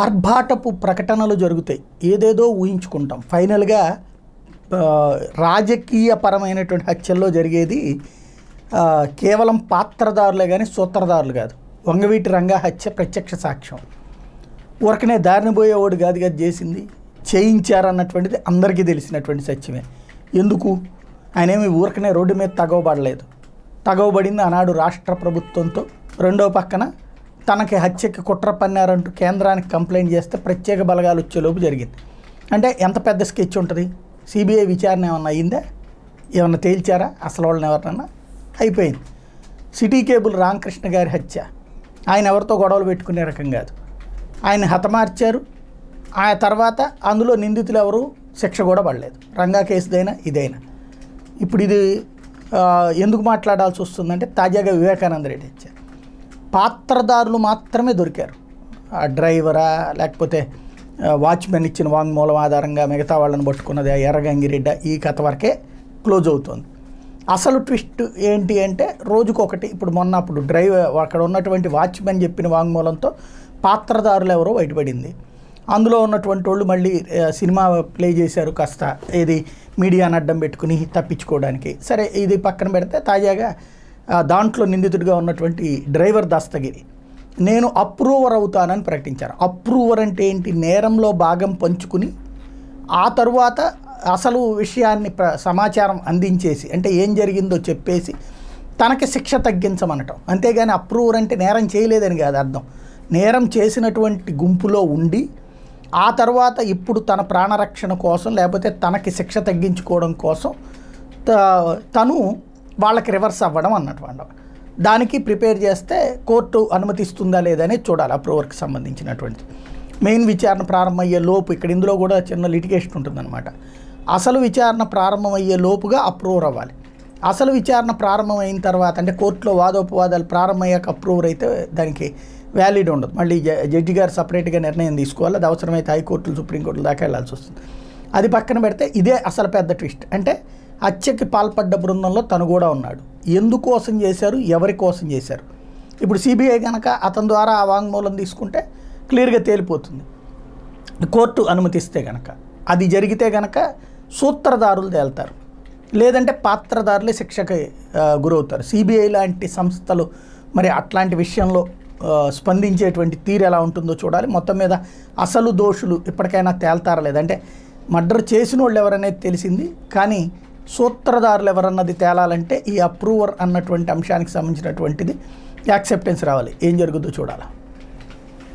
ఆర్భాటపు ప్రకటనలు జరుగుతాయి ఏదేదో ఊహించుకుంటాం ఫైనల్గా రాజకీయపరమైనటువంటి హత్యల్లో జరిగేది కేవలం పాత్రదారులే కానీ సూత్రధారులు కాదు వంగవీటి రంగా హత్య ప్రత్యక్ష సాక్ష్యం ఊరకనే దారిని పోయేవాడు కాదు కాదు చేసింది చేయించారన్నటువంటిది అందరికీ తెలిసినటువంటి సత్యమే ఎందుకు ఆయన ఏమి ఊరకనే రోడ్డు మీద తగవబడలేదు తగవబడింది ఆనాడు రాష్ట్ర ప్రభుత్వంతో రెండో పక్కన తనకి హత్యకి కుట్ర పన్నారంటూ కేంద్రానికి కంప్లైంట్ చేస్తే ప్రత్యేక బలగాలు వచ్చేలోపు జరిగింది అంటే ఎంత పెద్ద స్కెచ్ ఉంటుంది సిబిఐ విచారణ ఏమన్నా అయ్యిందా ఏమన్నా తేల్చారా అసలు వాళ్ళని ఎవరినన్నా అయిపోయింది సిటీ కేబుల్ రామకృష్ణ గారి హత్య ఆయన ఎవరితో గొడవలు పెట్టుకునే రకం కాదు ఆయన హతమార్చారు ఆ తర్వాత అందులో నిందితులు ఎవరు శిక్ష కూడా పడలేదు రంగా కేసుదైనా ఇదైనా ఇప్పుడు ఇది ఎందుకు మాట్లాడాల్సి వస్తుందంటే తాజాగా వివేకానంద రెడ్డి ఇచ్చారు పాత్రదారులు మాత్రమే దొరికారు ఆ డ్రైవరా లేకపోతే వాచ్మెన్ ఇచ్చిన వాంగ్మూలం ఆధారంగా మిగతా వాళ్ళని పట్టుకున్నది ఆ ఎర్రగంగిరెడ్డ ఈ కథ వరకే క్లోజ్ అవుతుంది అసలు ట్విస్ట్ ఏంటి అంటే రోజుకొకటి ఇప్పుడు మొన్న అప్పుడు డ్రైవర్ అక్కడ ఉన్నటువంటి వాచ్మెన్ చెప్పిన వాంగ్మూలంతో పాత్రదారులు ఎవరో బయటపడింది అందులో ఉన్నటువంటి వాళ్ళు మళ్ళీ సినిమా ప్లే చేశారు కాస్త ఇది మీడియాను అడ్డం పెట్టుకుని తప్పించుకోవడానికి సరే ఇది పక్కన పెడితే తాజాగా దాంట్లో నిందితుడిగా ఉన్నటువంటి డ్రైవర్ దస్తగిరి నేను అప్రూవర్ అవుతానని ప్రకటించారు అప్రూవర్ అంటే ఏంటి నేరంలో భాగం పంచుకుని ఆ తర్వాత అసలు విషయాన్ని ప్ర సమాచారం అందించేసి అంటే ఏం జరిగిందో చెప్పేసి తనకి శిక్ష తగ్గించమనటం అంతేగాని అప్రూవర్ అంటే నేరం చేయలేదని కాదు అర్థం నేరం చేసినటువంటి గుంపులో ఉండి ఆ తర్వాత ఇప్పుడు తన ప్రాణరక్షణ కోసం లేకపోతే తనకి శిక్ష తగ్గించుకోవడం కోసం తను వాళ్ళకి రివర్స్ అవ్వడం అన్నటువంటి దానికి ప్రిపేర్ చేస్తే కోర్టు అనుమతిస్తుందా లేదని చూడాలి అప్రూవర్కి సంబంధించినటువంటి మెయిన్ విచారణ ప్రారంభమయ్యే లోపు ఇక్కడ ఇందులో కూడా చిన్న లిటిగేషన్ ఉంటుందన్నమాట అసలు విచారణ ప్రారంభమయ్యే లోపుగా అప్రూవర్ అవ్వాలి అసలు విచారణ ప్రారంభమైన తర్వాత అంటే కోర్టులో వాదోపవాదాలు ప్రారంభమయ్యాక అప్రూవర్ అయితే దానికి వ్యాలిడ్ ఉండదు మళ్ళీ జడ్జి గారు సపరేట్గా నిర్ణయం తీసుకోవాలి అది అవసరమైతే హైకోర్టులు సుప్రీంకోర్టులు దాకా వెళ్ళాల్సి వస్తుంది అది పక్కన పెడితే ఇదే అసలు పెద్ద ట్విస్ట్ అంటే హత్యకి పాల్పడ్డ బృందంలో తను కూడా ఉన్నాడు ఎందుకోసం చేశారు ఎవరి కోసం చేశారు ఇప్పుడు సిబిఐ కనుక అతని ద్వారా ఆ వాంగ్మూలం తీసుకుంటే క్లియర్గా తేలిపోతుంది కోర్టు అనుమతిస్తే కనుక అది జరిగితే కనుక సూత్రధారులు తేల్తారు లేదంటే పాత్రదారులే శిక్షకి గురవుతారు సిబిఐ లాంటి సంస్థలు మరి అట్లాంటి విషయంలో స్పందించేటువంటి తీరు ఎలా ఉంటుందో చూడాలి మొత్తం మీద అసలు దోషులు ఇప్పటికైనా తేల్తారా లేదంటే మర్డర్ చేసిన వాళ్ళు ఎవరనేది తెలిసింది కానీ సూత్రధారులు ఎవరన్నది తేలాలంటే ఈ అప్రూవర్ అన్నటువంటి అంశానికి సంబంధించినటువంటిది యాక్సెప్టెన్స్ రావాలి ఏం జరుగుద్దో చూడాలి